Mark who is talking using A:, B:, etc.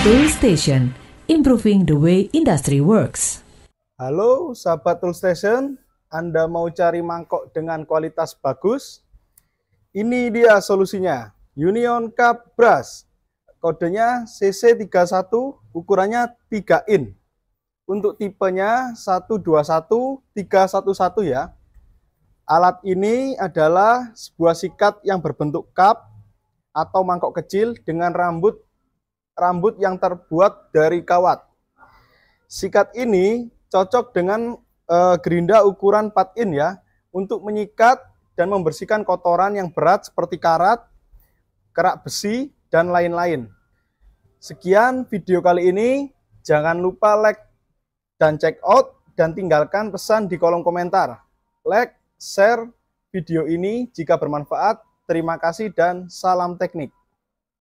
A: Tool Station, improving the way industry works.
B: Halo sahabat Tool Station, Anda mau cari mangkok dengan kualitas bagus? Ini dia solusinya, Union Cup Brass. Kodenya CC31, ukurannya 3 in. Untuk tipenya 121, 311 ya. Alat ini adalah sebuah sikat yang berbentuk cup atau mangkok kecil dengan rambut rambut yang terbuat dari kawat. Sikat ini cocok dengan e, gerinda ukuran 4 in ya untuk menyikat dan membersihkan kotoran yang berat seperti karat, kerak besi, dan lain-lain. Sekian video kali ini. Jangan lupa like dan check out dan tinggalkan pesan di kolom komentar. Like, share video ini jika bermanfaat. Terima kasih dan salam teknik.